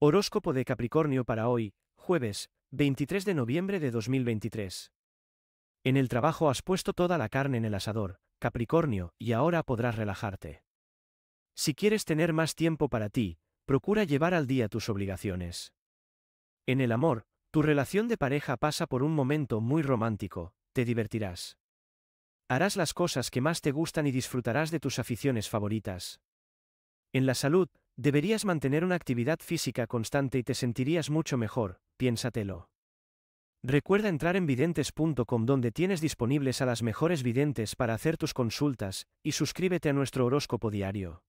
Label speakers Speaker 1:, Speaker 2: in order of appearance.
Speaker 1: Horóscopo de Capricornio para hoy, jueves, 23 de noviembre de 2023. En el trabajo has puesto toda la carne en el asador, Capricornio, y ahora podrás relajarte. Si quieres tener más tiempo para ti, procura llevar al día tus obligaciones. En el amor, tu relación de pareja pasa por un momento muy romántico, te divertirás. Harás las cosas que más te gustan y disfrutarás de tus aficiones favoritas. En la salud, Deberías mantener una actividad física constante y te sentirías mucho mejor, piénsatelo. Recuerda entrar en videntes.com donde tienes disponibles a las mejores videntes para hacer tus consultas, y suscríbete a nuestro horóscopo diario.